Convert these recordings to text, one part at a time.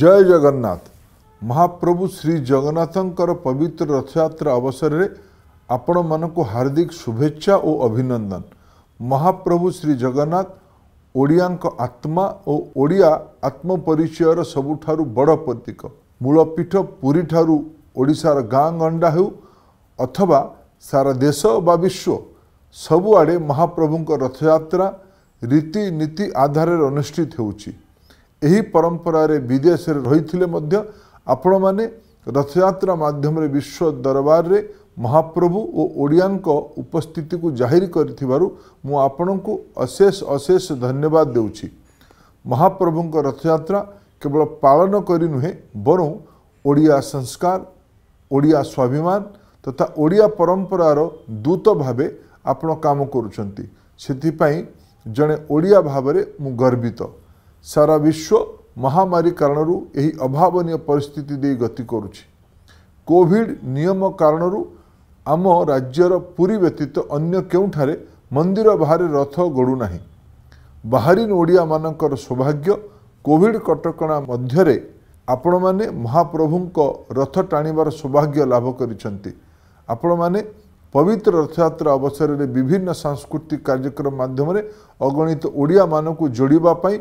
ଜୟ ଜଗନ୍ନାଥ ମହାପ୍ରଭୁ ଶ୍ରୀ ଜଗନ୍ନାଥଙ୍କର ପବିତ୍ର ରଥଯାତ୍ରା ଅବସରରେ ଆପଣମାନଙ୍କୁ ହାର୍ଦ୍ଦିକ ଶୁଭେଚ୍ଛା ଓ ଅଭିନନ୍ଦନ ମହାପ୍ରଭୁ ଶ୍ରୀ ଜଗନ୍ନାଥ ଓଡ଼ିଆଙ୍କ ଆତ୍ମା ଓ ଓଡ଼ିଆ ଆତ୍ମ ପରିଚୟର ସବୁଠାରୁ ବଡ଼ ପ୍ରତୀକ ମୂଳପୀଠ ପୁରୀଠାରୁ ଓଡ଼ିଶାର ଗାଁ ଗଣ୍ଡା ହେଉ ଅଥବା ସାରା ଦେଶ ବା ବିଶ୍ୱ ସବୁଆଡ଼େ ମହାପ୍ରଭୁଙ୍କ ରଥଯାତ୍ରା ରୀତିନୀତି ଆଧାରରେ ଅନୁଷ୍ଠିତ ହେଉଛି ଏହି ପରମ୍ପରାରେ ବିଦେଶରେ ରହିଥିଲେ ମଧ୍ୟ ଆପଣମାନେ ରଥଯାତ୍ରା ମାଧ୍ୟମରେ ବିଶ୍ୱ ଦରବାରରେ ମହାପ୍ରଭୁ ଓ ଓଡ଼ିଆଙ୍କ ଉପସ୍ଥିତିକୁ ଜାହିର କରିଥିବାରୁ ମୁଁ ଆପଣଙ୍କୁ ଅଶେଷ ଅଶେଷ ଧନ୍ୟବାଦ ଦେଉଛି ମହାପ୍ରଭୁଙ୍କ ରଥଯାତ୍ରା କେବଳ ପାଳନ କରି ନୁହେଁ ବରଂ ଓଡ଼ିଆ ସଂସ୍କାର ଓଡ଼ିଆ ସ୍ୱାଭିମାନ ତଥା ଓଡ଼ିଆ ପରମ୍ପରାର ଦୂତ ଭାବେ ଆପଣ କାମ କରୁଛନ୍ତି ସେଥିପାଇଁ ଜଣେ ଓଡ଼ିଆ ଭାବରେ ମୁଁ ଗର୍ବିତ ସାରା ବିଶ୍ୱ ମହାମାରୀ କାରଣରୁ ଏହି ଅଭାବନୀୟ ପରିସ୍ଥିତି ଦେଇ ଗତି କରୁଛି କୋଭିଡ଼ ନିୟମ କାରଣରୁ ଆମ ରାଜ୍ୟର ପୁରୀ ବ୍ୟତୀତ ଅନ୍ୟ କେଉଁଠାରେ ମନ୍ଦିର ବାହାରେ ରଥ ଗଡ଼ୁନାହିଁ ବାହାରିନ୍ ଓଡ଼ିଆମାନଙ୍କର ସୌଭାଗ୍ୟ କୋଭିଡ଼ କଟକଣା ମଧ୍ୟରେ ଆପଣମାନେ ମହାପ୍ରଭୁଙ୍କ ରଥ ଟାଣିବାର ସୌଭାଗ୍ୟ ଲାଭ କରିଛନ୍ତି ଆପଣମାନେ ପବିତ୍ର ରଥଯାତ୍ରା ଅବସରରେ ବିଭିନ୍ନ ସାଂସ୍କୃତିକ କାର୍ଯ୍ୟକ୍ରମ ମାଧ୍ୟମରେ ଅଗଣିତ ଓଡ଼ିଆମାନଙ୍କୁ ଯୋଡ଼ିବା ପାଇଁ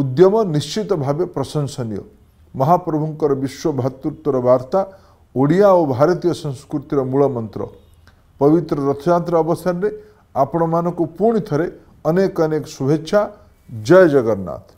उद्यम निश्चित भावे प्रशंसनीय महाप्रभु विश्वभ्रतृत्व वार्ता ओडिया भारतीय संस्कृति र मूलन्त्र पवित्र अवसर अवसरले आपण अनेक अनेक शुभेच्छा जय जगन्नाथ